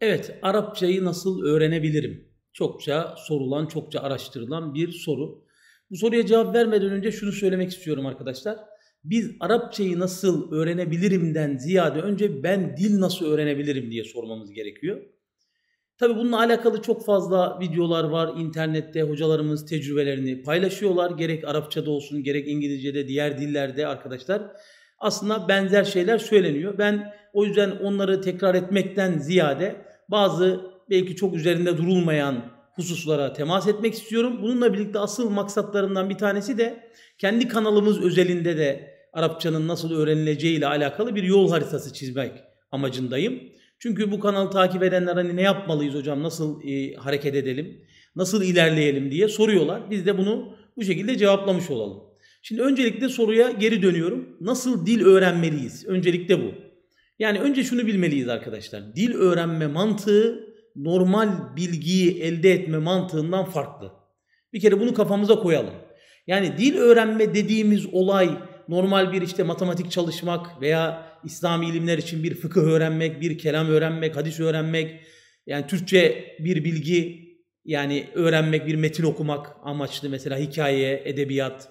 Evet, Arapçayı nasıl öğrenebilirim? Çokça sorulan, çokça araştırılan bir soru. Bu soruya cevap vermeden önce şunu söylemek istiyorum arkadaşlar. Biz Arapçayı nasıl öğrenebilirimden ziyade önce ben dil nasıl öğrenebilirim diye sormamız gerekiyor. Tabi bununla alakalı çok fazla videolar var. internette. hocalarımız tecrübelerini paylaşıyorlar. Gerek Arapçada olsun gerek İngilizce'de diğer dillerde arkadaşlar. Aslında benzer şeyler söyleniyor. Ben o yüzden onları tekrar etmekten ziyade bazı belki çok üzerinde durulmayan hususlara temas etmek istiyorum. Bununla birlikte asıl maksatlarından bir tanesi de kendi kanalımız özelinde de Arapçanın nasıl öğrenileceği ile alakalı bir yol haritası çizmek amacındayım. Çünkü bu kanalı takip edenler hani ne yapmalıyız hocam, nasıl e, hareket edelim, nasıl ilerleyelim diye soruyorlar. Biz de bunu bu şekilde cevaplamış olalım. Şimdi öncelikle soruya geri dönüyorum. Nasıl dil öğrenmeliyiz? Öncelikle bu. Yani önce şunu bilmeliyiz arkadaşlar. Dil öğrenme mantığı normal bilgiyi elde etme mantığından farklı. Bir kere bunu kafamıza koyalım. Yani dil öğrenme dediğimiz olay normal bir işte matematik çalışmak veya İslami ilimler için bir fıkıh öğrenmek, bir kelam öğrenmek, hadis öğrenmek, yani Türkçe bir bilgi yani öğrenmek, bir metin okumak amaçlı mesela hikaye, edebiyat.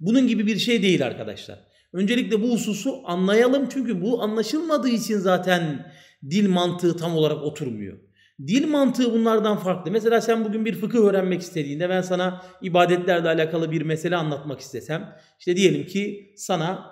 Bunun gibi bir şey değil arkadaşlar. Öncelikle bu hususu anlayalım çünkü bu anlaşılmadığı için zaten dil mantığı tam olarak oturmuyor. Dil mantığı bunlardan farklı. Mesela sen bugün bir fıkıh öğrenmek istediğinde ben sana ibadetlerle alakalı bir mesele anlatmak istesem işte diyelim ki sana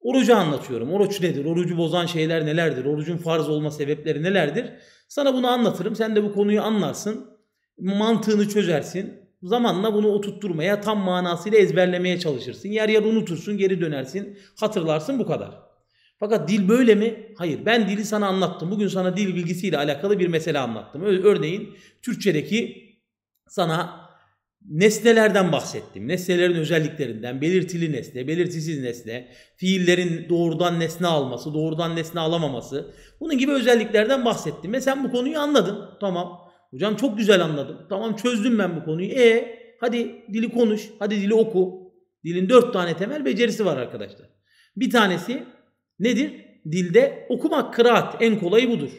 orucu anlatıyorum. Oruç nedir? Orucu bozan şeyler nelerdir? Orucun farz olma sebepleri nelerdir? Sana bunu anlatırım. Sen de bu konuyu anlarsın. Mantığını çözersin. Zamanla bunu oturtturmaya, tam manasıyla ezberlemeye çalışırsın. Yer yer unutursun, geri dönersin, hatırlarsın bu kadar. Fakat dil böyle mi? Hayır. Ben dili sana anlattım. Bugün sana dil bilgisiyle alakalı bir mesele anlattım. Örneğin Türkçedeki sana nesnelerden bahsettim. Nesnelerin özelliklerinden, belirtili nesne, belirtisiz nesne, fiillerin doğrudan nesne alması, doğrudan nesne alamaması. Bunun gibi özelliklerden bahsettim ve sen bu konuyu anladın. Tamam. Hocam çok güzel anladım. Tamam çözdüm ben bu konuyu. E hadi dili konuş. Hadi dili oku. Dilin dört tane temel becerisi var arkadaşlar. Bir tanesi nedir? Dilde okumak, kıraat en kolayı budur.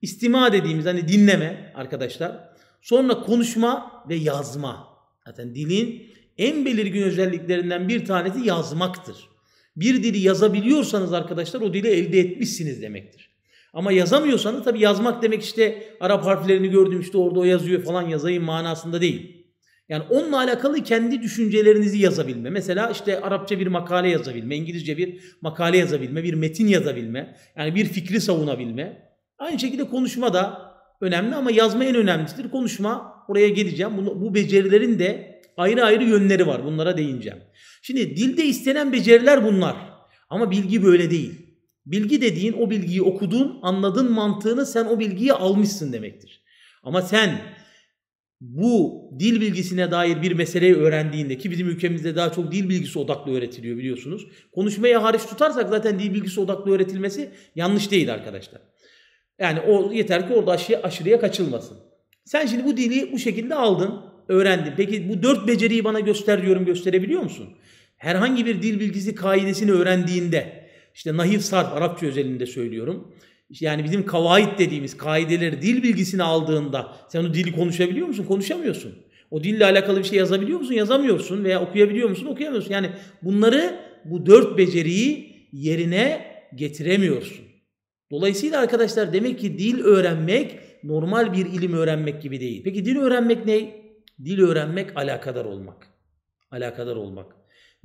İstima dediğimiz hani dinleme arkadaşlar. Sonra konuşma ve yazma. Zaten dilin en belirgin özelliklerinden bir tanesi yazmaktır. Bir dili yazabiliyorsanız arkadaşlar o dili elde etmişsiniz demektir. Ama yazamıyorsanız tabi yazmak demek işte Arap harflerini gördüm işte orada o yazıyor falan yazayım manasında değil. Yani onunla alakalı kendi düşüncelerinizi yazabilme. Mesela işte Arapça bir makale yazabilme, İngilizce bir makale yazabilme, bir metin yazabilme. Yani bir fikri savunabilme. Aynı şekilde konuşma da önemli ama yazma en önemlisidir. Konuşma oraya geleceğim. Bu, bu becerilerin de ayrı ayrı yönleri var. Bunlara değineceğim. Şimdi dilde istenen beceriler bunlar. Ama bilgi böyle değil. Bilgi dediğin o bilgiyi okudun, anladın mantığını sen o bilgiyi almışsın demektir. Ama sen bu dil bilgisine dair bir meseleyi öğrendiğinde ki bizim ülkemizde daha çok dil bilgisi odaklı öğretiliyor biliyorsunuz. konuşmaya hariç tutarsak zaten dil bilgisi odaklı öğretilmesi yanlış değil arkadaşlar. Yani o yeter ki orada aşı, aşırıya kaçılmasın. Sen şimdi bu dili bu şekilde aldın, öğrendin. Peki bu dört beceriyi bana göster diyorum gösterebiliyor musun? Herhangi bir dil bilgisi kaidesini öğrendiğinde işte nahif sarf Arapça özelinde söylüyorum. Yani bizim kavait dediğimiz kaideleri dil bilgisini aldığında sen o dili konuşabiliyor musun? Konuşamıyorsun. O dille alakalı bir şey yazabiliyor musun? Yazamıyorsun veya okuyabiliyor musun? Okuyamıyorsun. Yani bunları bu dört beceriyi yerine getiremiyorsun. Dolayısıyla arkadaşlar demek ki dil öğrenmek normal bir ilim öğrenmek gibi değil. Peki dil öğrenmek ne? Dil öğrenmek alakadar olmak. Alakadar olmak.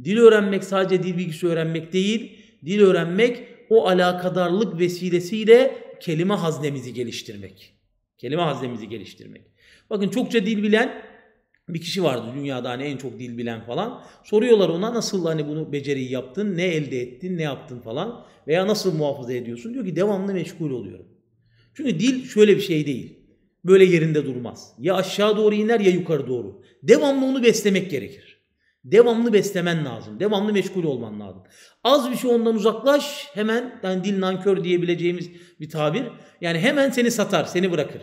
Dil öğrenmek sadece dil bilgisi öğrenmek değil, Dil öğrenmek o alakadarlık vesilesiyle kelime haznemizi geliştirmek. Kelime haznemizi geliştirmek. Bakın çokça dil bilen bir kişi vardı dünyada hani en çok dil bilen falan. Soruyorlar ona nasıl hani bunu beceriyi yaptın, ne elde ettin, ne yaptın falan veya nasıl muhafaza ediyorsun? Diyor ki devamlı meşgul oluyorum. Çünkü dil şöyle bir şey değil. Böyle yerinde durmaz. Ya aşağı doğru iner ya yukarı doğru. Devamlı onu beslemek gerekir. Devamlı beslemen lazım. Devamlı meşgul olman lazım. Az bir şey ondan uzaklaş hemen yani dil nankör diyebileceğimiz bir tabir. Yani hemen seni satar, seni bırakır.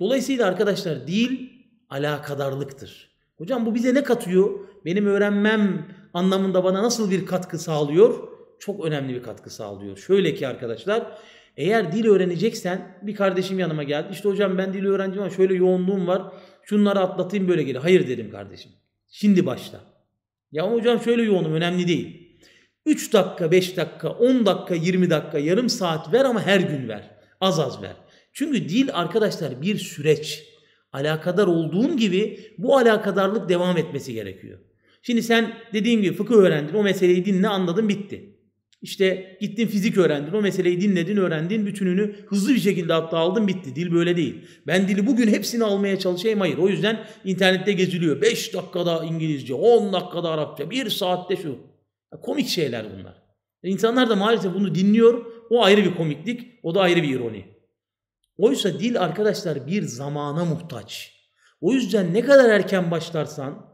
Dolayısıyla arkadaşlar dil alakadarlıktır. Hocam bu bize ne katıyor? Benim öğrenmem anlamında bana nasıl bir katkı sağlıyor? Çok önemli bir katkı sağlıyor. Şöyle ki arkadaşlar eğer dil öğreneceksen bir kardeşim yanıma geldi. İşte hocam ben dil öğreneceğim ama şöyle yoğunluğum var. Şunları atlatayım böyle geliyor. Hayır dedim kardeşim. Şimdi başla. Ya ama hocam şöyle yoğunum önemli değil. 3 dakika, 5 dakika, 10 dakika, 20 dakika, yarım saat ver ama her gün ver. Az az ver. Çünkü dil arkadaşlar bir süreç. Alakadar olduğun gibi bu alakadarlık devam etmesi gerekiyor. Şimdi sen dediğim gibi fıkıh öğrendin, o meseleyi dinle, anladın, bitti. İşte gittin fizik öğrendin, o meseleyi dinledin, öğrendin, bütününü hızlı bir şekilde hatta aldın bitti. Dil böyle değil. Ben dili bugün hepsini almaya çalışayım hayır. O yüzden internette geziliyor. 5 dakikada İngilizce, 10 dakikada Arapça, 1 saatte şu. Ya komik şeyler bunlar. İnsanlar da maalesef bunu dinliyor. O ayrı bir komiklik, o da ayrı bir ironi. Oysa dil arkadaşlar bir zamana muhtaç. O yüzden ne kadar erken başlarsan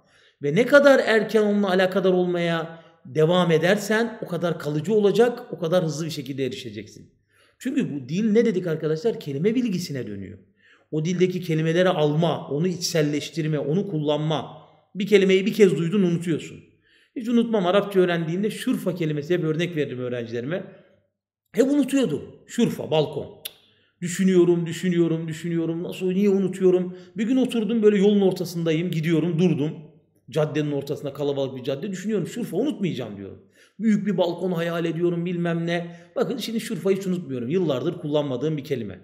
ve ne kadar erken onunla alakadar olmaya devam edersen o kadar kalıcı olacak, o kadar hızlı bir şekilde erişeceksin. Çünkü bu dil ne dedik arkadaşlar? Kelime bilgisine dönüyor. O dildeki kelimeleri alma, onu içselleştirme, onu kullanma. Bir kelimeyi bir kez duydun unutuyorsun. Hiç unutmam Arapça öğrendiğimde şurfa kelimesi hep örnek verdim öğrencilerime. Hep unutuyordum. Şurfa, balkon. Düşünüyorum, düşünüyorum, düşünüyorum. Nasıl, niye unutuyorum? Bir gün oturdum böyle yolun ortasındayım, gidiyorum, durdum. Caddenin ortasında kalabalık bir cadde düşünüyorum. Şurfa unutmayacağım diyorum. Büyük bir balkon hayal ediyorum bilmem ne. Bakın şimdi şurfayı hiç unutmuyorum. Yıllardır kullanmadığım bir kelime.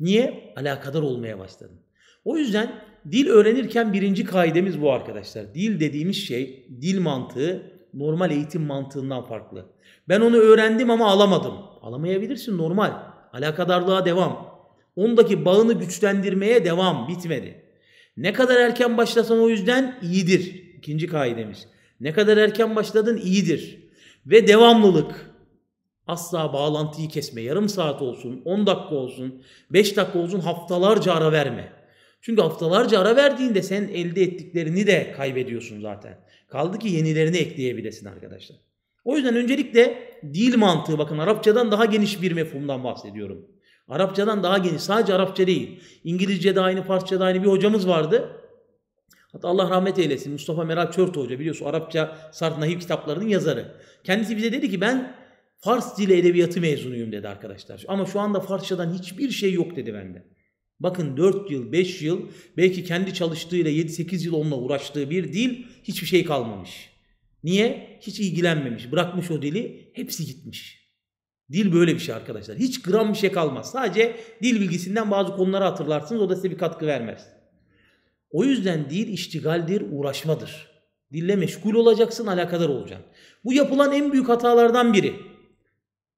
Niye? Alakadar olmaya başladım. O yüzden dil öğrenirken birinci kaidemiz bu arkadaşlar. Dil dediğimiz şey, dil mantığı normal eğitim mantığından farklı. Ben onu öğrendim ama alamadım. Alamayabilirsin normal. Alakadarlığa devam. Ondaki bağını güçlendirmeye devam. Bitmedi. Ne kadar erken başlasan o yüzden iyidir. İkinci kaidemiz. Ne kadar erken başladın iyidir. Ve devamlılık. Asla bağlantıyı kesme. Yarım saat olsun, 10 dakika olsun, 5 dakika olsun haftalarca ara verme. Çünkü haftalarca ara verdiğinde sen elde ettiklerini de kaybediyorsun zaten. Kaldı ki yenilerini ekleyebilirsin arkadaşlar. O yüzden öncelikle dil mantığı bakın Arapçadan daha geniş bir mefhumdan bahsediyorum. Arapçadan daha geniş. Sadece Arapça değil. İngilizce aynı, Farsça aynı bir hocamız vardı. Hatta Allah rahmet eylesin Mustafa Meral Çörtü Hoca biliyorsun Arapça Sarp Nahiv kitaplarının yazarı. Kendisi bize dedi ki ben Fars dili edebiyatı mezunuyum dedi arkadaşlar. Ama şu anda Farsçadan hiçbir şey yok dedi bende. Bakın 4 yıl, 5 yıl belki kendi çalıştığıyla 7-8 yıl onunla uğraştığı bir dil hiçbir şey kalmamış. Niye? Hiç ilgilenmemiş. Bırakmış o dili. Hepsi gitmiş. Dil böyle bir şey arkadaşlar. Hiç gram bir şey kalmaz. Sadece dil bilgisinden bazı konuları hatırlarsınız. O da size bir katkı vermez. O yüzden dil iştigaldir, uğraşmadır. Dille meşgul olacaksın, alakadar olacaksın. Bu yapılan en büyük hatalardan biri.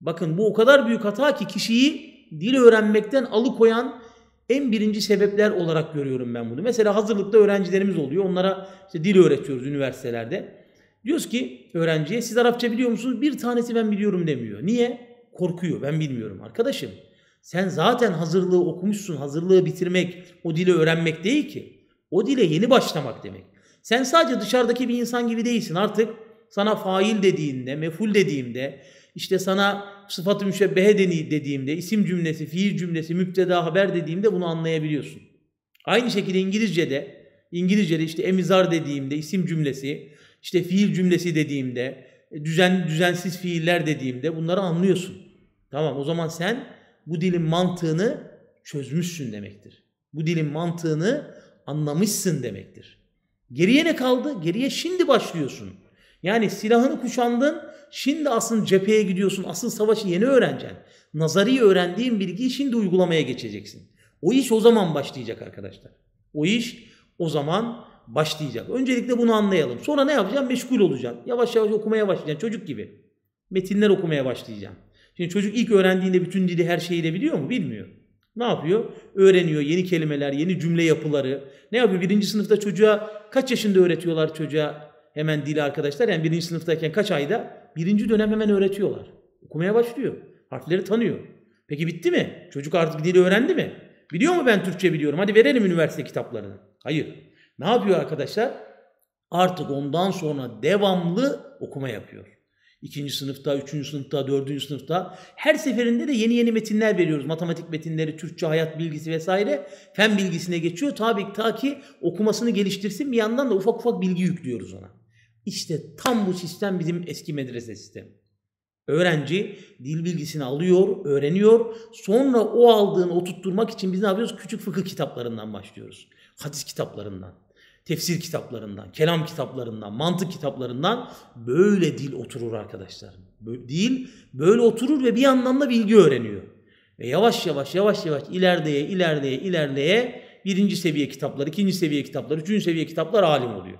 Bakın bu o kadar büyük hata ki kişiyi dil öğrenmekten alıkoyan en birinci sebepler olarak görüyorum ben bunu. Mesela hazırlıkta öğrencilerimiz oluyor. Onlara işte dil öğretiyoruz üniversitelerde. Diyoruz ki öğrenciye siz Arapça biliyor musunuz? Bir tanesi ben biliyorum demiyor. Niye? korkuyor. Ben bilmiyorum arkadaşım. Sen zaten hazırlığı okumuşsun. Hazırlığı bitirmek o dili öğrenmek değil ki. O dile yeni başlamak demek. Sen sadece dışarıdaki bir insan gibi değilsin. Artık sana fail dediğinde, meful dediğimde, işte sana sıfatı müşebbehe dediğimde, isim cümlesi, fiil cümlesi, müpteda haber dediğimde bunu anlayabiliyorsun. Aynı şekilde İngilizce'de, İngilizce'de işte emizar dediğimde, isim cümlesi, işte fiil cümlesi dediğimde, e, düzen, düzensiz fiiller dediğimde bunları anlıyorsun. Tamam o zaman sen bu dilin mantığını çözmüşsün demektir. Bu dilin mantığını anlamışsın demektir. Geriye ne kaldı? Geriye şimdi başlıyorsun. Yani silahını kuşandın, şimdi asıl cepheye gidiyorsun, asıl savaşı yeni öğreneceksin. Nazari öğrendiğin bilgiyi şimdi uygulamaya geçeceksin. O iş o zaman başlayacak arkadaşlar. O iş o zaman başlayacak. Öncelikle bunu anlayalım. Sonra ne yapacağım? Meşgul olacağım. Yavaş yavaş okumaya başlayacağım çocuk gibi. Metinler okumaya başlayacağım. Şimdi çocuk ilk öğrendiğinde bütün dili her şeyi de biliyor mu? Bilmiyor. Ne yapıyor? Öğreniyor yeni kelimeler, yeni cümle yapıları. Ne yapıyor? Birinci sınıfta çocuğa kaç yaşında öğretiyorlar çocuğa hemen dili arkadaşlar? Yani birinci sınıftayken kaç ayda? Birinci dönem hemen öğretiyorlar. Okumaya başlıyor. Harfleri tanıyor. Peki bitti mi? Çocuk artık dili öğrendi mi? Biliyor mu ben Türkçe biliyorum? Hadi verelim üniversite kitaplarını. Hayır. Ne yapıyor arkadaşlar? Artık ondan sonra devamlı okuma yapıyor. İkinci sınıfta, üçüncü sınıfta, dördüncü sınıfta. Her seferinde de yeni yeni metinler veriyoruz. Matematik metinleri, Türkçe hayat bilgisi vesaire. Fen bilgisine geçiyor. Tabi ta ki okumasını geliştirsin. Bir yandan da ufak ufak bilgi yüklüyoruz ona. İşte tam bu sistem bizim eski medrese sistemi. Öğrenci dil bilgisini alıyor, öğreniyor. Sonra o aldığını oturtturmak için biz ne yapıyoruz? Küçük fıkıh kitaplarından başlıyoruz. Hadis kitaplarından tefsir kitaplarından, kelam kitaplarından, mantık kitaplarından böyle dil oturur arkadaşlar. dil böyle oturur ve bir yandan da bilgi öğreniyor. Ve yavaş yavaş yavaş yavaş ilerleye ilerleye ilerleye birinci seviye kitaplar, ikinci seviye kitaplar, üçüncü seviye kitaplar alim oluyor.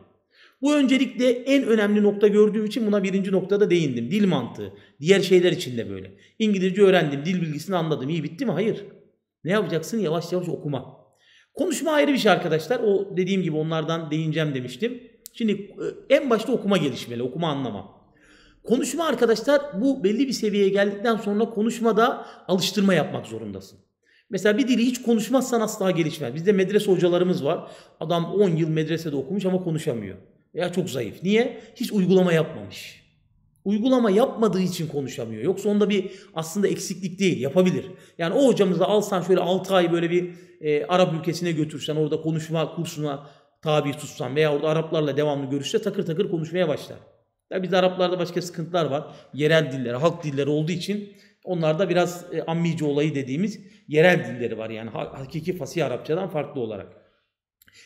Bu öncelikle en önemli nokta gördüğüm için buna birinci noktada değindim. Dil mantığı. Diğer şeyler için de böyle. İngilizce öğrendim, dil bilgisini anladım. İyi bitti mi? Hayır. Ne yapacaksın? Yavaş yavaş okuma. Konuşma ayrı bir şey arkadaşlar. O dediğim gibi onlardan değineceğim demiştim. Şimdi e, en başta okuma gelişmeli, okuma anlama. Konuşma arkadaşlar bu belli bir seviyeye geldikten sonra konuşmada alıştırma yapmak zorundasın. Mesela bir dili hiç konuşmazsan asla gelişmez. Bizde medrese hocalarımız var. Adam 10 yıl medresede okumuş ama konuşamıyor. Ya çok zayıf. Niye? Hiç uygulama yapmamış uygulama yapmadığı için konuşamıyor. Yoksa onda bir aslında eksiklik değil yapabilir. Yani o hocamızı alsan şöyle 6 ay böyle bir e, Arap ülkesine götürsen orada konuşma kursuna tabi tutsan veya orada Araplarla devamlı görüşse takır takır konuşmaya başlar. Ya biz Araplarda başka sıkıntılar var. Yerel dilleri, halk dilleri olduğu için onlarda biraz e, ammici olayı dediğimiz yerel dilleri var. Yani hakiki fasih Arapçadan farklı olarak.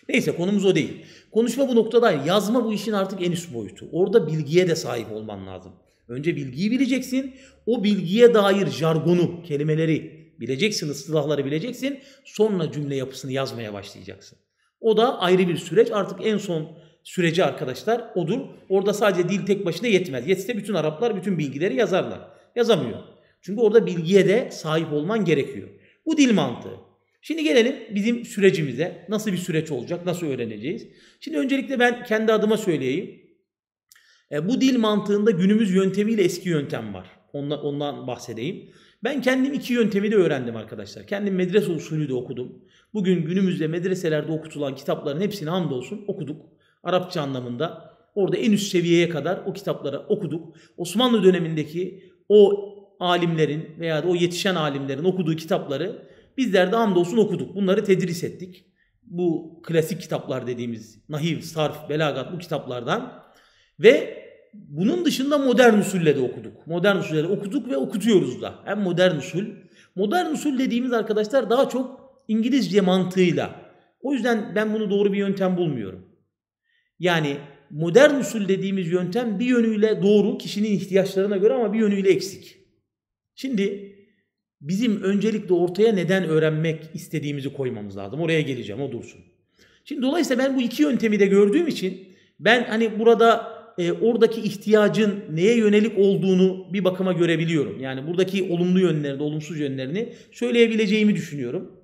Neyse konumuz o değil. Konuşma bu noktada yazma bu işin artık en üst boyutu. Orada bilgiye de sahip olman lazım. Önce bilgiyi bileceksin. O bilgiye dair jargonu, kelimeleri bileceksin, ıstılahları bileceksin. Sonra cümle yapısını yazmaya başlayacaksın. O da ayrı bir süreç. Artık en son süreci arkadaşlar odur. Orada sadece dil tek başına yetmez. Yetse bütün Araplar bütün bilgileri yazarlar. Yazamıyor. Çünkü orada bilgiye de sahip olman gerekiyor. Bu dil mantığı. Şimdi gelelim bizim sürecimize. Nasıl bir süreç olacak? Nasıl öğreneceğiz? Şimdi öncelikle ben kendi adıma söyleyeyim. E, bu dil mantığında günümüz yöntemiyle eski yöntem var. Ondan, ondan bahsedeyim. Ben kendim iki yöntemi de öğrendim arkadaşlar. Kendim medrese usulü de okudum. Bugün günümüzde medreselerde okutulan kitapların hepsini hamdolsun okuduk. Arapça anlamında. Orada en üst seviyeye kadar o kitapları okuduk. Osmanlı dönemindeki o alimlerin veya o yetişen alimlerin okuduğu kitapları Bizler de hamdolsun okuduk. Bunları tedris ettik. Bu klasik kitaplar dediğimiz nahiv, sarf, belagat bu kitaplardan. Ve bunun dışında modern usulle de okuduk. Modern usulle de okuduk ve okutuyoruz da. Hem modern usul. Modern usul dediğimiz arkadaşlar daha çok İngilizce mantığıyla. O yüzden ben bunu doğru bir yöntem bulmuyorum. Yani modern usul dediğimiz yöntem bir yönüyle doğru kişinin ihtiyaçlarına göre ama bir yönüyle eksik. Şimdi bizim öncelikle ortaya neden öğrenmek istediğimizi koymamız lazım. Oraya geleceğim o dursun. Şimdi dolayısıyla ben bu iki yöntemi de gördüğüm için ben hani burada e, oradaki ihtiyacın neye yönelik olduğunu bir bakıma görebiliyorum. Yani buradaki olumlu yönlerini, olumsuz yönlerini söyleyebileceğimi düşünüyorum.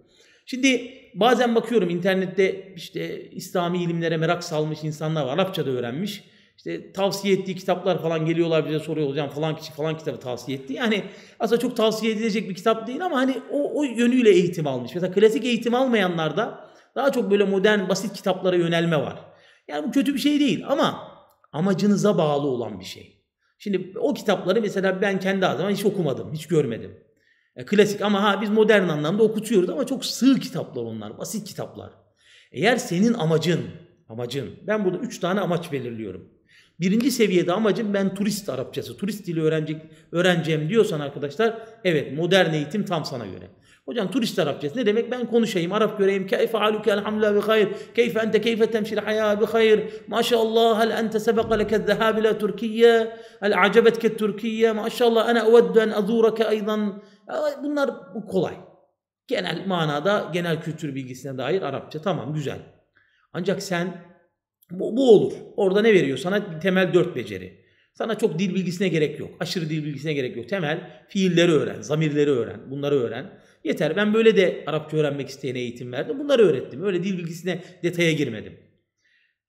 Şimdi bazen bakıyorum internette işte İslami ilimlere merak salmış insanlar var. Arapça da öğrenmiş. İşte tavsiye ettiği kitaplar falan geliyorlar bize soruyor hocam falan kişi falan kitabı tavsiye etti. Yani aslında çok tavsiye edilecek bir kitap değil ama hani o, o yönüyle eğitim almış. Mesela klasik eğitim almayanlarda daha çok böyle modern basit kitaplara yönelme var. Yani bu kötü bir şey değil ama amacınıza bağlı olan bir şey. Şimdi o kitapları mesela ben kendi adıma hiç okumadım, hiç görmedim. E, klasik ama ha biz modern anlamda okutuyoruz ama çok sığ kitaplar onlar, basit kitaplar. Eğer senin amacın, amacın, ben burada üç tane amaç belirliyorum. Birinci seviyede amacım ben turist Arapçası, turist dili öğrenecek, öğreneceğim diyorsan arkadaşlar evet modern eğitim tam sana göre. Hocam turist Arapçası ne demek? Ben konuşayım, Arap göreyim. Keyfe aluke elhamdülillah bi hayr. Keyfe ente keyfe temşil hayâ bi hayr. Maşallah hel ente sebeqa leke zehâb ila Türkiye. Hel acebetke Türkiye. Maşallah ana uveddu en azureke aydan. Bunlar bu kolay. Genel manada genel kültür bilgisine dair Arapça tamam güzel. Ancak sen bu, bu olur. Orada ne veriyor? Sana temel dört beceri. Sana çok dil bilgisine gerek yok. Aşırı dil bilgisine gerek yok. Temel fiilleri öğren, zamirleri öğren, bunları öğren. Yeter. Ben böyle de Arapça öğrenmek isteyene eğitim verdim. Bunları öğrettim. Öyle dil bilgisine detaya girmedim.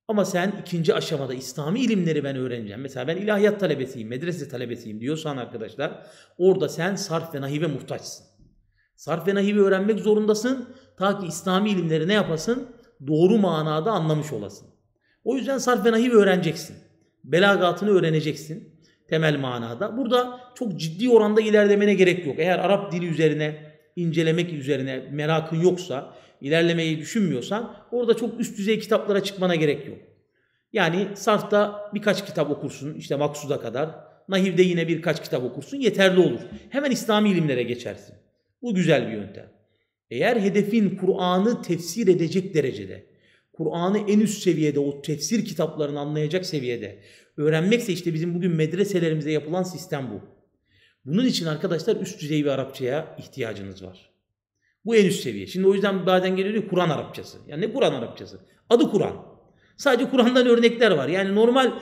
Ama sen ikinci aşamada İslami ilimleri ben öğreneceğim. Mesela ben ilahiyat talebesiyim, medrese talebesiyim diyorsan arkadaşlar orada sen sarf ve nahive muhtaçsın. Sarf ve nahive öğrenmek zorundasın ta ki İslami ilimleri ne yapasın? Doğru manada anlamış olasın. O yüzden sarf ve nahiv öğreneceksin. Belagatını öğreneceksin temel manada. Burada çok ciddi oranda ilerlemene gerek yok. Eğer Arap dili üzerine incelemek üzerine merakın yoksa, ilerlemeyi düşünmüyorsan orada çok üst düzey kitaplara çıkmana gerek yok. Yani sarfta birkaç kitap okursun işte maksuda kadar. Nahiv'de yine birkaç kitap okursun yeterli olur. Hemen İslami ilimlere geçersin. Bu güzel bir yöntem. Eğer hedefin Kur'an'ı tefsir edecek derecede Kur'an'ı en üst seviyede o tefsir kitaplarını anlayacak seviyede öğrenmekse işte bizim bugün medreselerimize yapılan sistem bu. Bunun için arkadaşlar üst düzey bir Arapçaya ihtiyacınız var. Bu en üst seviye. Şimdi o yüzden bazen geliyor Kur'an Arapçası. Yani ne Kur'an Arapçası? Adı Kur'an. Sadece Kur'an'dan örnekler var. Yani normal e,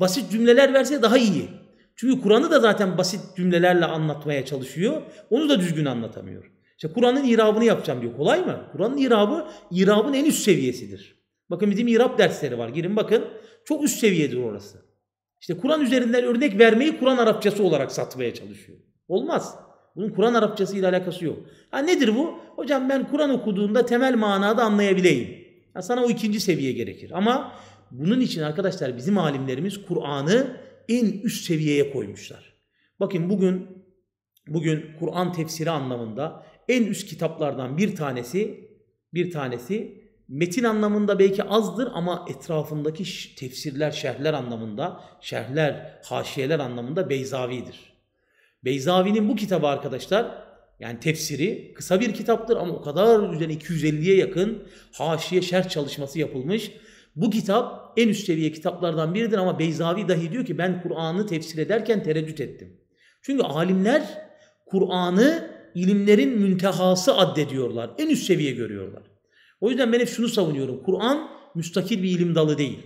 basit cümleler verse daha iyi. Çünkü Kur'an'ı da zaten basit cümlelerle anlatmaya çalışıyor. Onu da düzgün anlatamıyor. İşte Kur'an'ın irabını yapacağım diyor. Kolay mı? Kur'an'ın irabı, irabın en üst seviyesidir. Bakın bizim irab dersleri var. Girin bakın. Çok üst seviyedir orası. İşte Kur'an üzerinden örnek vermeyi Kur'an Arapçası olarak satmaya çalışıyor. Olmaz. Bunun Kur'an Arapçası ile alakası yok. Ha nedir bu? Hocam ben Kur'an okuduğunda temel manada anlayabileyim. Ya sana o ikinci seviye gerekir. Ama bunun için arkadaşlar bizim alimlerimiz Kur'an'ı en üst seviyeye koymuşlar. Bakın bugün bugün Kur'an tefsiri anlamında en üst kitaplardan bir tanesi bir tanesi metin anlamında belki azdır ama etrafındaki tefsirler, şerhler anlamında, şerhler, haşiyeler anlamında Beyzavi'dir. Beyzavi'nin bu kitabı arkadaşlar yani tefsiri kısa bir kitaptır ama o kadar güzel 250'ye yakın haşiye şerh çalışması yapılmış. Bu kitap en üst seviye kitaplardan biridir ama Beyzavi dahi diyor ki ben Kur'an'ı tefsir ederken tereddüt ettim. Çünkü alimler Kur'an'ı ilimlerin müntehası addediyorlar. En üst seviye görüyorlar. O yüzden ben hep şunu savunuyorum. Kur'an müstakil bir ilim dalı değil.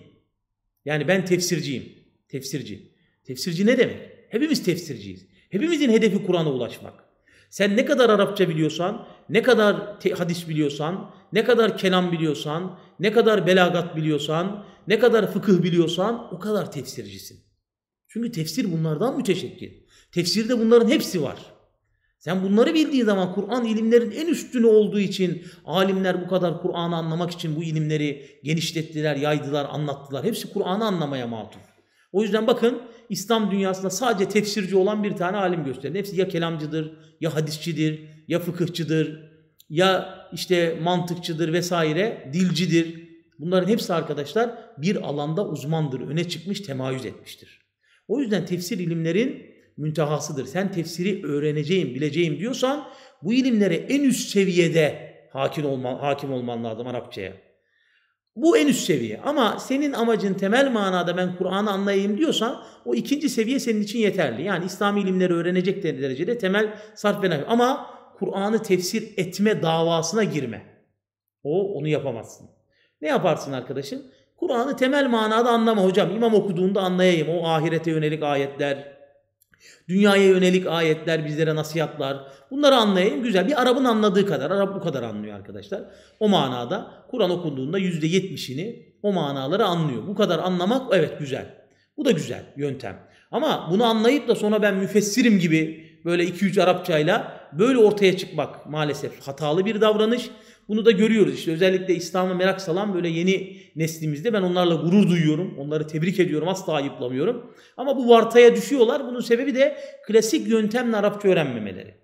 Yani ben tefsirciyim. Tefsirci. Tefsirci ne demek? Hepimiz tefsirciyiz. Hepimizin hedefi Kur'an'a ulaşmak. Sen ne kadar Arapça biliyorsan, ne kadar hadis biliyorsan, ne kadar kelam biliyorsan, ne kadar belagat biliyorsan, ne kadar fıkıh biliyorsan o kadar tefsircisin. Çünkü tefsir bunlardan müteşekkil. Tefsirde bunların hepsi var. Sen bunları bildiği zaman Kur'an ilimlerin en üstünü olduğu için alimler bu kadar Kur'an'ı anlamak için bu ilimleri genişlettiler, yaydılar, anlattılar. Hepsi Kur'an'ı anlamaya matuf. O yüzden bakın İslam dünyasında sadece tefsirci olan bir tane alim gösterin. Hepsi ya kelamcıdır, ya hadisçidir, ya fıkıhçıdır, ya işte mantıkçıdır vesaire, dilcidir. Bunların hepsi arkadaşlar bir alanda uzmandır, öne çıkmış, temayüz etmiştir. O yüzden tefsir ilimlerin müntehasıdır. Sen tefsiri öğreneceğim, bileceğim diyorsan bu ilimlere en üst seviyede hakim olman, hakim olman lazım Arapçaya. Bu en üst seviye. Ama senin amacın temel manada ben Kur'an'ı anlayayım diyorsan o ikinci seviye senin için yeterli. Yani İslami ilimleri öğrenecek derecede temel sarf ve Ama Kur'an'ı tefsir etme davasına girme. O onu yapamazsın. Ne yaparsın arkadaşım? Kur'an'ı temel manada anlama hocam. İmam okuduğunda anlayayım. O ahirete yönelik ayetler, Dünyaya yönelik ayetler, bizlere nasihatlar. Bunları anlayayım güzel. Bir Arap'ın anladığı kadar. Arap bu kadar anlıyor arkadaşlar. O manada Kur'an okunduğunda %70'ini o manaları anlıyor. Bu kadar anlamak evet güzel. Bu da güzel yöntem. Ama bunu anlayıp da sonra ben müfessirim gibi böyle 2-3 Arapçayla böyle ortaya çıkmak maalesef hatalı bir davranış. Bunu da görüyoruz işte özellikle İslam'a merak salan böyle yeni neslimizde ben onlarla gurur duyuyorum. Onları tebrik ediyorum asla ayıplamıyorum. Ama bu vartaya düşüyorlar. Bunun sebebi de klasik yöntemle Arapça öğrenmemeleri.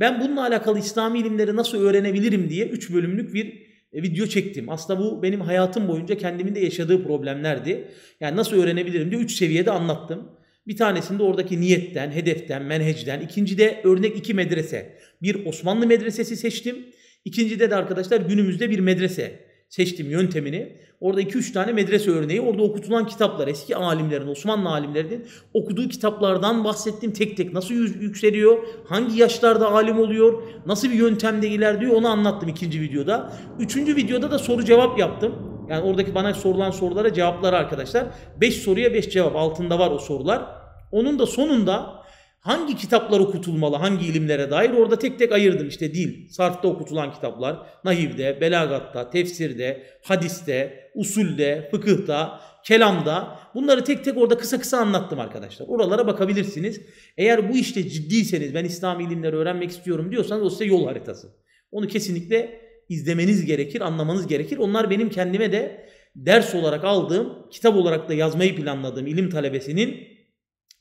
Ben bununla alakalı İslami ilimleri nasıl öğrenebilirim diye 3 bölümlük bir e, video çektim. Aslında bu benim hayatım boyunca kendimin de yaşadığı problemlerdi. Yani nasıl öğrenebilirim diye 3 seviyede anlattım. Bir tanesinde oradaki niyetten, hedeften, menhecden. İkinci de örnek iki medrese. Bir Osmanlı medresesi seçtim. İkincide de arkadaşlar günümüzde bir medrese seçtim yöntemini. Orada 2-3 tane medrese örneği. Orada okutulan kitaplar eski alimlerin, Osmanlı alimlerinin okuduğu kitaplardan bahsettim tek tek. Nasıl yükseliyor, hangi yaşlarda alim oluyor, nasıl bir yöntemde ilerliyor onu anlattım ikinci videoda. Üçüncü videoda da soru cevap yaptım. Yani oradaki bana sorulan sorulara cevapları arkadaşlar. 5 soruya 5 cevap altında var o sorular. Onun da sonunda hangi kitaplar okutulmalı, hangi ilimlere dair orada tek tek ayırdım. İşte dil, sarfta okutulan kitaplar, nahivde, belagatta, tefsirde, hadiste, usulde, fıkıhta, kelamda bunları tek tek orada kısa kısa anlattım arkadaşlar. Oralara bakabilirsiniz. Eğer bu işte ciddiyseniz ben İslam ilimleri öğrenmek istiyorum diyorsanız o size yol haritası. Onu kesinlikle izlemeniz gerekir, anlamanız gerekir. Onlar benim kendime de ders olarak aldığım, kitap olarak da yazmayı planladığım ilim talebesinin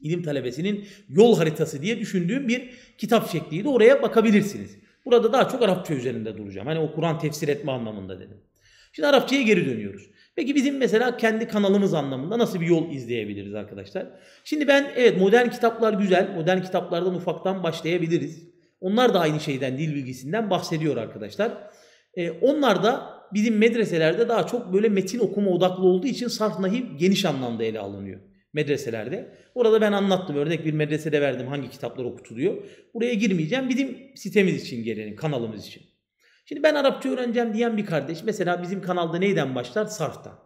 ilim talebesinin yol haritası diye düşündüğüm bir kitap şekliydi. Oraya bakabilirsiniz. Burada daha çok Arapça üzerinde duracağım. Hani o Kur'an tefsir etme anlamında dedim. Şimdi Arapçaya geri dönüyoruz. Peki bizim mesela kendi kanalımız anlamında nasıl bir yol izleyebiliriz arkadaşlar? Şimdi ben evet modern kitaplar güzel. Modern kitaplardan ufaktan başlayabiliriz. Onlar da aynı şeyden dil bilgisinden bahsediyor arkadaşlar. Ee, onlar da bizim medreselerde daha çok böyle metin okuma odaklı olduğu için sarf nahi geniş anlamda ele alınıyor medreselerde. Orada ben anlattım. Örnek bir medresede verdim hangi kitaplar okutuluyor. Buraya girmeyeceğim. Bizim sitemiz için gelelim, kanalımız için. Şimdi ben Arapça öğreneceğim diyen bir kardeş mesela bizim kanalda neyden başlar? Sarf'tan.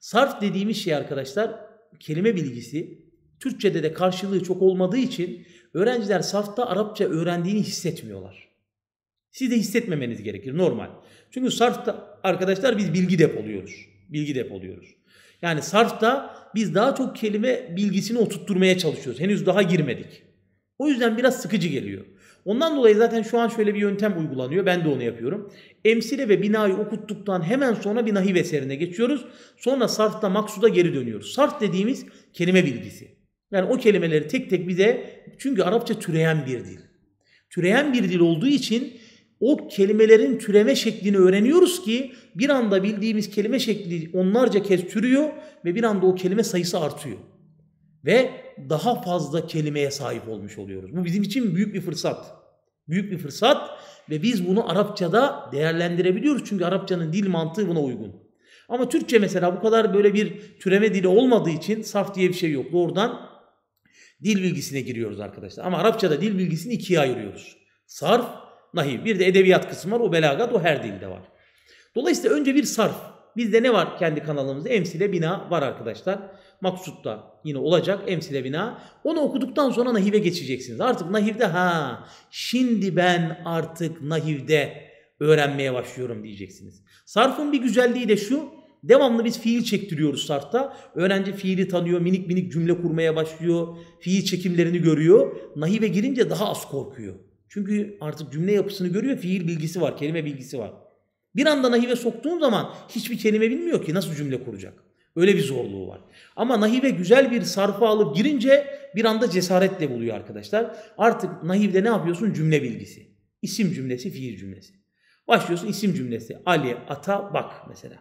Sarf dediğimiz şey arkadaşlar kelime bilgisi Türkçede de karşılığı çok olmadığı için öğrenciler safta Arapça öğrendiğini hissetmiyorlar. Siz de hissetmemeniz gerekir normal. Çünkü sarfta arkadaşlar biz bilgi depoluyoruz. Bilgi depoluyoruz. Yani sarfta biz daha çok kelime bilgisini oturtturmaya çalışıyoruz. Henüz daha girmedik. O yüzden biraz sıkıcı geliyor. Ondan dolayı zaten şu an şöyle bir yöntem uygulanıyor. Ben de onu yapıyorum. Emsile ve binayı okuttuktan hemen sonra bir nahiv eserine geçiyoruz. Sonra sarfta maksuda geri dönüyoruz. Sarf dediğimiz kelime bilgisi. Yani o kelimeleri tek tek bize çünkü Arapça türeyen bir dil. Türeyen bir dil olduğu için o kelimelerin türeme şeklini öğreniyoruz ki bir anda bildiğimiz kelime şekli onlarca kez türüyor ve bir anda o kelime sayısı artıyor. Ve daha fazla kelimeye sahip olmuş oluyoruz. Bu bizim için büyük bir fırsat. Büyük bir fırsat ve biz bunu Arapçada değerlendirebiliyoruz. Çünkü Arapçanın dil mantığı buna uygun. Ama Türkçe mesela bu kadar böyle bir türeme dili olmadığı için saf diye bir şey yok. Doğrudan dil bilgisine giriyoruz arkadaşlar. Ama Arapçada dil bilgisini ikiye ayırıyoruz. Sarf, nahiv. Bir de edebiyat kısmı var. O belagat o her dilde var. Dolayısıyla önce bir sarf. Bizde ne var kendi kanalımızda? Emsile bina var arkadaşlar. Maksutta yine olacak emsile bina. Onu okuduktan sonra nahive geçeceksiniz. Artık nahivde ha şimdi ben artık nahivde öğrenmeye başlıyorum diyeceksiniz. Sarfın bir güzelliği de şu. Devamlı biz fiil çektiriyoruz sarfta. Öğrenci fiili tanıyor, minik minik cümle kurmaya başlıyor. Fiil çekimlerini görüyor. Nahive girince daha az korkuyor. Çünkü artık cümle yapısını görüyor, fiil bilgisi var, kelime bilgisi var. Bir anda nahive soktuğun zaman hiçbir kelime bilmiyor ki nasıl cümle kuracak. Öyle bir zorluğu var. Ama nahive güzel bir sarfa alıp girince bir anda cesaretle buluyor arkadaşlar. Artık nahivde ne yapıyorsun? Cümle bilgisi. İsim cümlesi, fiil cümlesi. Başlıyorsun isim cümlesi. Ali, ata, bak mesela.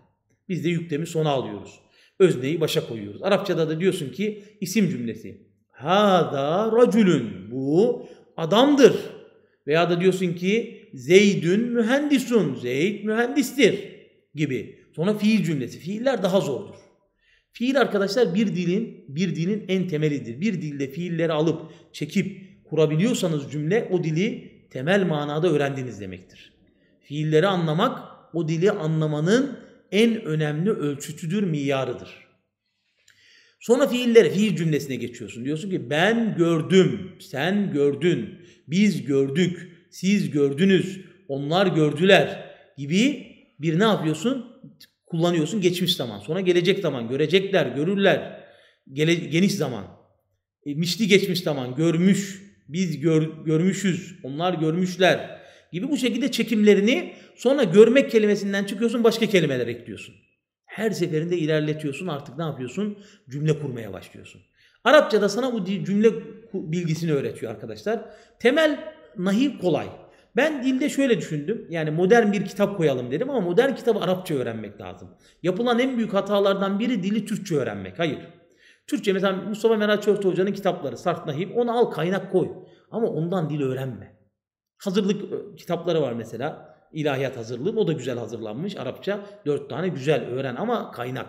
Biz de yüklemi sona alıyoruz. Özneyi başa koyuyoruz. Arapçada da diyorsun ki isim cümlesi. Hada racülün. Bu adamdır. Veya da diyorsun ki Zeydün mühendisun. Zeyd mühendistir gibi. Sonra fiil cümlesi. Fiiller daha zordur. Fiil arkadaşlar bir dilin bir dilin en temelidir. Bir dilde fiilleri alıp çekip kurabiliyorsanız cümle o dili temel manada öğrendiniz demektir. Fiilleri anlamak o dili anlamanın en önemli ölçütüdür, miyarıdır. Sonra fiillere, fiil cümlesine geçiyorsun. Diyorsun ki ben gördüm, sen gördün, biz gördük, siz gördünüz, onlar gördüler gibi bir ne yapıyorsun? Kullanıyorsun geçmiş zaman. Sonra gelecek zaman görecekler, görürler. Gele, geniş zaman. E, mişli geçmiş zaman görmüş, biz gör, görmüşüz, onlar görmüşler gibi bu şekilde çekimlerini sonra görmek kelimesinden çıkıyorsun başka kelimeler ekliyorsun. Her seferinde ilerletiyorsun artık ne yapıyorsun? Cümle kurmaya başlıyorsun. Arapça da sana bu cümle bilgisini öğretiyor arkadaşlar. Temel nahiv kolay. Ben dilde şöyle düşündüm. Yani modern bir kitap koyalım dedim ama modern kitabı Arapça öğrenmek lazım. Yapılan en büyük hatalardan biri dili Türkçe öğrenmek. Hayır. Türkçe mesela Mustafa Meral Çörtü Hoca'nın kitapları Sarf Nahim onu al kaynak koy. Ama ondan dil öğrenme. Hazırlık kitapları var mesela. İlahiyat hazırlığı o da güzel hazırlanmış. Arapça dört tane güzel öğren ama kaynak.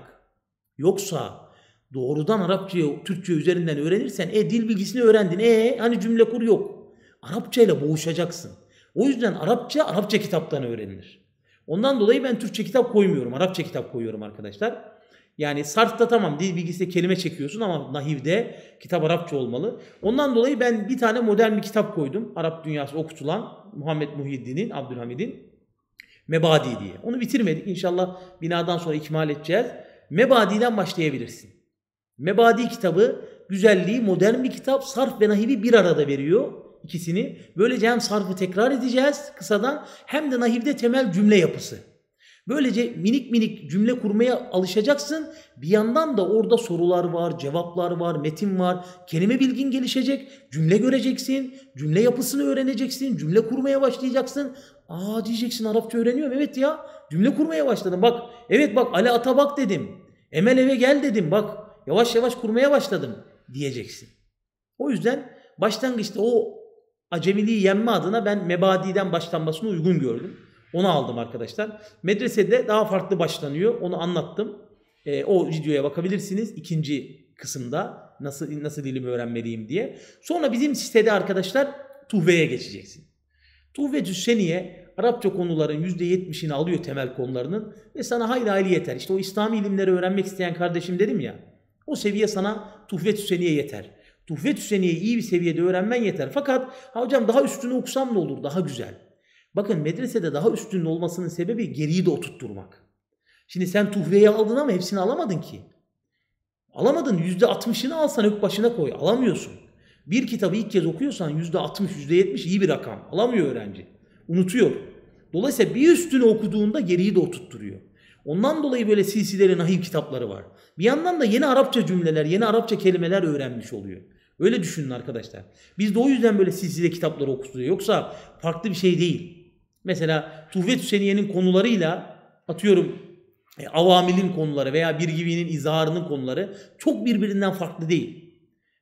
Yoksa doğrudan Arapçayı Türkçe üzerinden öğrenirsen e dil bilgisini öğrendin. E hani cümle kur yok. Arapça ile boğuşacaksın. O yüzden Arapça Arapça kitaptan öğrenilir. Ondan dolayı ben Türkçe kitap koymuyorum. Arapça kitap koyuyorum arkadaşlar. Yani sarfta tamam dil bilgisinde kelime çekiyorsun ama nahivde kitap Arapça olmalı. Ondan dolayı ben bir tane modern bir kitap koydum. Arap dünyası okutulan Muhammed Muhyiddin'in, Abdülhamid'in Mebadi diye. Onu bitirmedik. İnşallah binadan sonra ikmal edeceğiz. Mebadi'den başlayabilirsin. Mebadi kitabı güzelliği modern bir kitap. Sarf ve nahivi bir arada veriyor ikisini. Böylece hem sarfı tekrar edeceğiz kısadan hem de nahivde temel cümle yapısı. Böylece minik minik cümle kurmaya alışacaksın. Bir yandan da orada sorular var, cevaplar var, metin var. Kelime bilgin gelişecek, cümle göreceksin, cümle yapısını öğreneceksin, cümle kurmaya başlayacaksın. Aa diyeceksin Arapça öğreniyorum. Evet ya cümle kurmaya başladım. Bak evet bak Ali Ata bak dedim. Emel eve gel dedim. Bak yavaş yavaş kurmaya başladım diyeceksin. O yüzden başlangıçta o acemiliği yenme adına ben mebadiden başlanmasını uygun gördüm. Onu aldım arkadaşlar. Medresede daha farklı başlanıyor. Onu anlattım. E, o videoya bakabilirsiniz. ikinci kısımda nasıl nasıl dilimi öğrenmeliyim diye. Sonra bizim sitede arkadaşlar Tuhve'ye geçeceksin. Tuhve Cüsseniye Arapça konuların %70'ini alıyor temel konularının ve sana hayli hayli yeter. İşte o İslami ilimleri öğrenmek isteyen kardeşim dedim ya. O seviye sana Tuhve Cüsseniye yeter. Tuhfetü Seniye'yi iyi bir seviyede öğrenmen yeter. Fakat ha hocam daha üstünü okusam ne olur? Daha güzel. Bakın medresede daha üstünün olmasının sebebi geriyi de oturtturmak. Şimdi sen tuhveyi aldın ama hepsini alamadın ki. Alamadın. Yüzde altmışını alsan öp başına koy. Alamıyorsun. Bir kitabı ilk kez okuyorsan yüzde altmış, yüzde yetmiş iyi bir rakam. Alamıyor öğrenci. Unutuyor. Dolayısıyla bir üstünü okuduğunda geriyi de oturtturuyor. Ondan dolayı böyle silsileli nahiv kitapları var. Bir yandan da yeni Arapça cümleler, yeni Arapça kelimeler öğrenmiş oluyor. Öyle düşünün arkadaşlar. Biz de o yüzden böyle silsile kitapları okutuyor. Yoksa farklı bir şey değil. Mesela Tuhvet Hüseniye'nin konularıyla atıyorum e, avamilin konuları veya bir gibinin izharının konuları çok birbirinden farklı değil.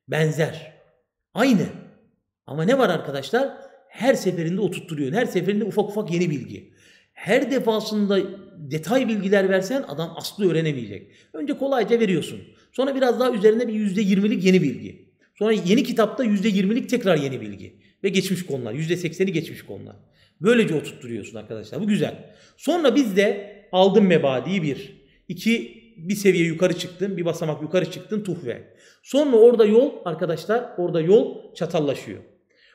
Benzer. Aynı. Ama ne var arkadaşlar? Her seferinde oturtturuyor. Her seferinde ufak ufak yeni bilgi. Her defasında detay bilgiler versen adam aslı öğrenemeyecek. Önce kolayca veriyorsun. Sonra biraz daha üzerine bir %20'lik yeni bilgi. Sonra yeni kitapta %20'lik tekrar yeni bilgi. Ve geçmiş konular. %80'i geçmiş konular. Böylece oturtturuyorsun arkadaşlar. Bu güzel. Sonra biz de aldın mebadiyi bir. iki bir seviye yukarı çıktın, bir basamak yukarı çıktın tuhve. Sonra orada yol arkadaşlar, orada yol çatallaşıyor.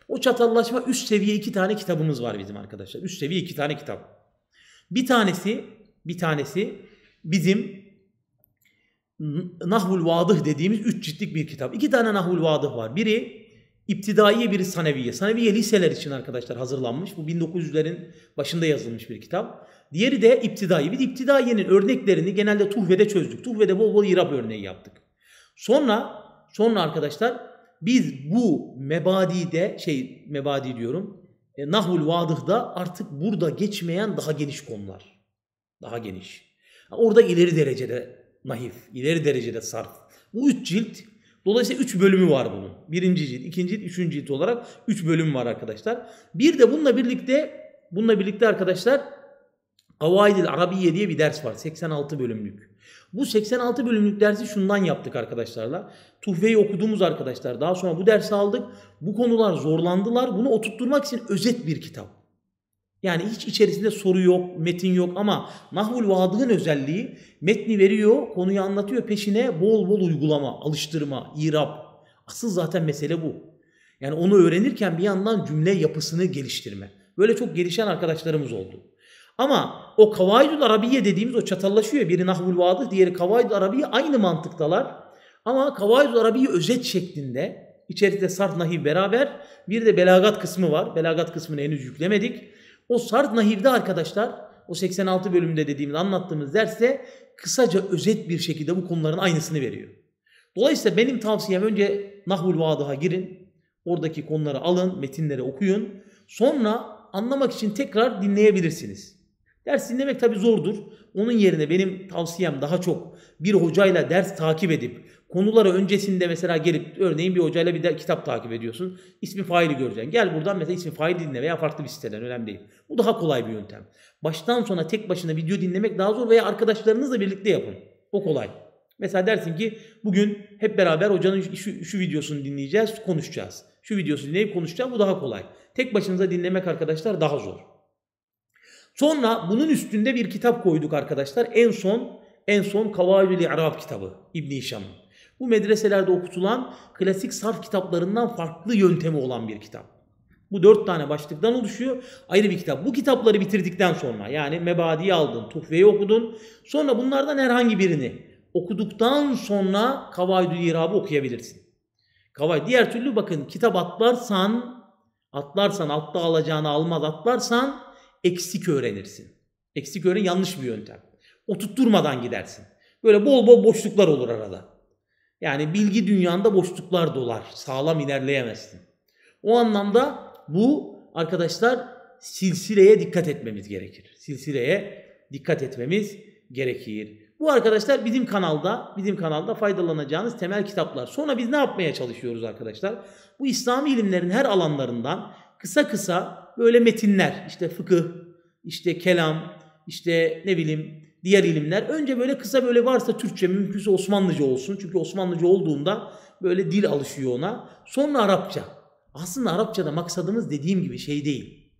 O çatallaşma üst seviye iki tane kitabımız var bizim arkadaşlar. Üst seviye iki tane kitap. Bir tanesi, bir tanesi bizim Nahvul Vadıh dediğimiz üç ciltlik bir kitap. İki tane Nahvul Vadıh var. Biri İptidaiye biri Saneviye. Saneviye liseler için arkadaşlar hazırlanmış. Bu 1900'lerin başında yazılmış bir kitap. Diğeri de İptidaiye. bir İptidaiye'nin örneklerini genelde Tuhve'de çözdük. Tuhve'de bol bol İrab örneği yaptık. Sonra sonra arkadaşlar biz bu mebadide şey mebadi diyorum e, Nahul Vadıh'da artık burada geçmeyen daha geniş konular. Daha geniş. Orada ileri derecede nahif, ileri derecede sarf. Bu üç cilt. Dolayısıyla üç bölümü var bunun. Birinci cilt, ikinci cilt, üçüncü cilt olarak üç bölüm var arkadaşlar. Bir de bununla birlikte bununla birlikte arkadaşlar Kavaidil Arabiye diye bir ders var. 86 bölümlük. Bu 86 bölümlük dersi şundan yaptık arkadaşlarla. Tuhfe'yi okuduğumuz arkadaşlar daha sonra bu dersi aldık. Bu konular zorlandılar. Bunu oturtturmak için özet bir kitap. Yani hiç içerisinde soru yok, metin yok ama nahvul vadığın özelliği metni veriyor, konuyu anlatıyor, peşine bol bol uygulama, alıştırma, irab. Asıl zaten mesele bu. Yani onu öğrenirken bir yandan cümle yapısını geliştirme. Böyle çok gelişen arkadaşlarımız oldu. Ama o kavaydul arabiye dediğimiz o çatallaşıyor. Biri nahvul vadı, diğeri kavaydul arabiye aynı mantıktalar. Ama kavaydul arabiye özet şeklinde içerisinde sarf nahi beraber bir de belagat kısmı var. Belagat kısmını henüz yüklemedik. O sart Nahiv'de arkadaşlar o 86 bölümde dediğimiz anlattığımız derste kısaca özet bir şekilde bu konuların aynısını veriyor. Dolayısıyla benim tavsiyem önce Nahvul Vadıh'a girin. Oradaki konuları alın, metinleri okuyun. Sonra anlamak için tekrar dinleyebilirsiniz. Ders dinlemek tabii zordur. Onun yerine benim tavsiyem daha çok bir hocayla ders takip edip Konuları öncesinde mesela gelip örneğin bir hocayla bir de kitap takip ediyorsun. İsmi faili göreceksin. Gel buradan mesela ismi faili dinle veya farklı bir siteden önemli değil. Bu daha kolay bir yöntem. Baştan sona tek başına video dinlemek daha zor veya arkadaşlarınızla birlikte yapın. O kolay. Mesela dersin ki bugün hep beraber hocanın şu, şu videosunu dinleyeceğiz, konuşacağız. Şu videosunu dinleyip konuşacağız. Bu daha kolay. Tek başınıza dinlemek arkadaşlar daha zor. Sonra bunun üstünde bir kitap koyduk arkadaşlar. En son en son Kavailül İrab kitabı İbn Hişam'ın. Bu medreselerde okutulan klasik sarf kitaplarından farklı yöntemi olan bir kitap. Bu dört tane başlıktan oluşuyor. Ayrı bir kitap. Bu kitapları bitirdikten sonra yani Mebadi'yi aldın, Tuhfe'yi okudun. Sonra bunlardan herhangi birini okuduktan sonra Kavaydül irabı okuyabilirsin. Kavay diğer türlü bakın kitap atlarsan, atlarsan altta alacağını almaz atlarsan eksik öğrenirsin. Eksik öğren yanlış bir yöntem. Oturtturmadan gidersin. Böyle bol bol boşluklar olur arada. Yani bilgi dünyanda boşluklar dolar. Sağlam ilerleyemezsin. O anlamda bu arkadaşlar silsileye dikkat etmemiz gerekir. Silsileye dikkat etmemiz gerekir. Bu arkadaşlar bizim kanalda, bizim kanalda faydalanacağınız temel kitaplar. Sonra biz ne yapmaya çalışıyoruz arkadaşlar? Bu İslami ilimlerin her alanlarından kısa kısa böyle metinler, işte fıkıh, işte kelam, işte ne bileyim diğer ilimler. Önce böyle kısa böyle varsa Türkçe mümkünse Osmanlıca olsun. Çünkü Osmanlıca olduğunda böyle dil alışıyor ona. Sonra Arapça. Aslında Arapçada maksadımız dediğim gibi şey değil.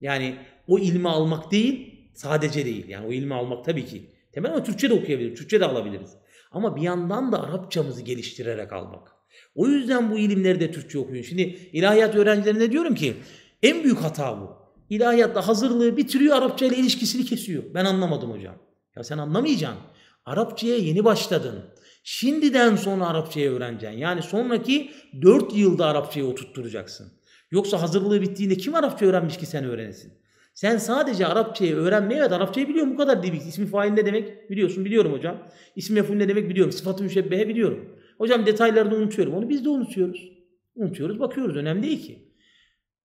Yani o ilmi almak değil, sadece değil. Yani o ilmi almak tabii ki. Temel ama Türkçe de okuyabiliriz, Türkçe de alabiliriz. Ama bir yandan da Arapçamızı geliştirerek almak. O yüzden bu ilimleri de Türkçe okuyun. Şimdi ilahiyat öğrencilerine diyorum ki en büyük hata bu. İlahiyat'ta hazırlığı bitiriyor, Arapça ile ilişkisini kesiyor. Ben anlamadım hocam. Ya sen anlamayacaksın. Arapçaya yeni başladın. Şimdiden sonra Arapçayı öğreneceksin. Yani sonraki 4 yılda Arapçayı oturtturacaksın. Yoksa hazırlığı bittiğinde kim Arapça öğrenmiş ki sen öğrenesin? Sen sadece Arapçayı öğrenmeye ve Arapçayı biliyorum bu kadar demek. İsmi fail ne demek biliyorsun biliyorum hocam. İsmi meful ne demek biliyorum. Sıfatı müşebbehe biliyorum. Hocam detaylarını unutuyorum. Onu biz de unutuyoruz. Unutuyoruz bakıyoruz önemli değil ki.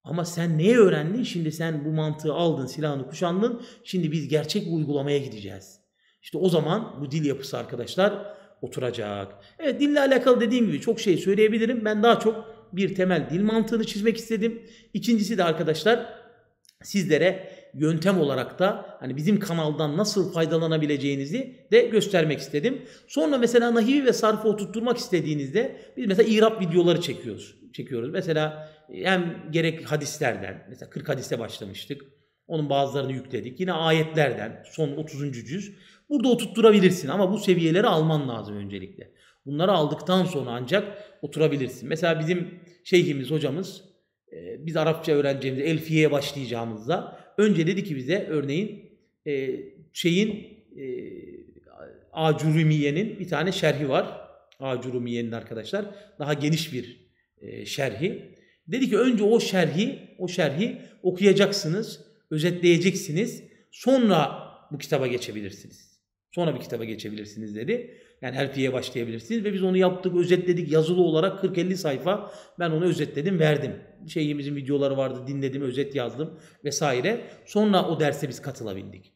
Ama sen neyi öğrendin? Şimdi sen bu mantığı aldın, silahını kuşandın. Şimdi biz gerçek bir uygulamaya gideceğiz. İşte o zaman bu dil yapısı arkadaşlar oturacak. Evet dille alakalı dediğim gibi çok şey söyleyebilirim. Ben daha çok bir temel dil mantığını çizmek istedim. İkincisi de arkadaşlar sizlere yöntem olarak da hani bizim kanaldan nasıl faydalanabileceğinizi de göstermek istedim. Sonra mesela nahivi ve sarfı oturtturmak istediğinizde biz mesela irap videoları çekiyoruz. Çekiyoruz. Mesela e, hem gerek hadislerden mesela 40 hadiste başlamıştık. Onun bazılarını yükledik. Yine ayetlerden son 30. cüz. Burada oturtturabilirsin ama bu seviyeleri alman lazım öncelikle. Bunları aldıktan sonra ancak oturabilirsin. Mesela bizim şeyhimiz, hocamız e, biz Arapça öğreneceğimiz Elfiye'ye başlayacağımızda önce dedi ki bize örneğin e, şeyin e, Acurumiye'nin bir tane şerhi var. Acurumiye'nin arkadaşlar daha geniş bir e, şerhi. Dedi ki önce o şerhi, o şerhi okuyacaksınız, özetleyeceksiniz. Sonra bu kitaba geçebilirsiniz. Sonra bir kitaba geçebilirsiniz dedi. Yani RP'ye başlayabilirsiniz ve biz onu yaptık, özetledik yazılı olarak 40-50 sayfa ben onu özetledim, verdim. Şeyimizin videoları vardı, dinledim, özet yazdım vesaire. Sonra o derse biz katılabildik.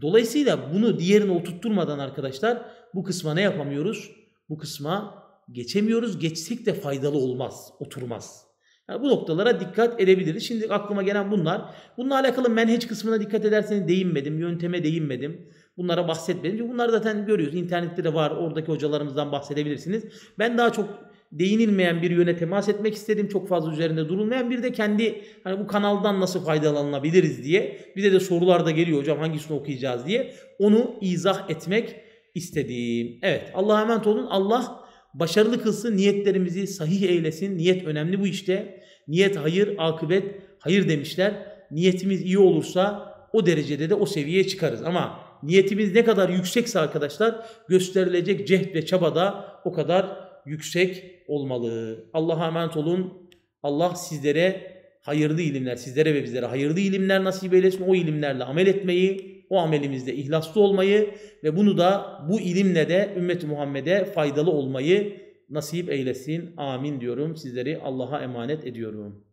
Dolayısıyla bunu diğerine oturtturmadan arkadaşlar bu kısma ne yapamıyoruz? Bu kısma geçemiyoruz. Geçsek de faydalı olmaz, oturmaz. Yani bu noktalara dikkat edebiliriz. Şimdi aklıma gelen bunlar. Bununla alakalı menheç kısmına dikkat ederseniz değinmedim, yönteme değinmedim. Bunlara bahsetmedim. Çünkü bunları zaten görüyoruz. İnternette de var. Oradaki hocalarımızdan bahsedebilirsiniz. Ben daha çok değinilmeyen bir yöne temas etmek istedim. Çok fazla üzerinde durulmayan bir de kendi hani bu kanaldan nasıl faydalanabiliriz diye. Bize de sorular da geliyor hocam hangisini okuyacağız diye. Onu izah etmek istedim. Evet Allah'a emanet olun. Allah başarılı kılsın. Niyetlerimizi sahih eylesin. Niyet önemli bu işte. Niyet hayır, akıbet hayır demişler. Niyetimiz iyi olursa o derecede de o seviyeye çıkarız. Ama niyetimiz ne kadar yüksekse arkadaşlar gösterilecek cehd ve çaba da o kadar yüksek olmalı. Allah'a emanet olun. Allah sizlere hayırlı ilimler, sizlere ve bizlere hayırlı ilimler nasip eylesin. O ilimlerle amel etmeyi, o amelimizde ihlaslı olmayı ve bunu da bu ilimle de ümmet Muhammed'e faydalı olmayı nasip eylesin. Amin diyorum. Sizleri Allah'a emanet ediyorum.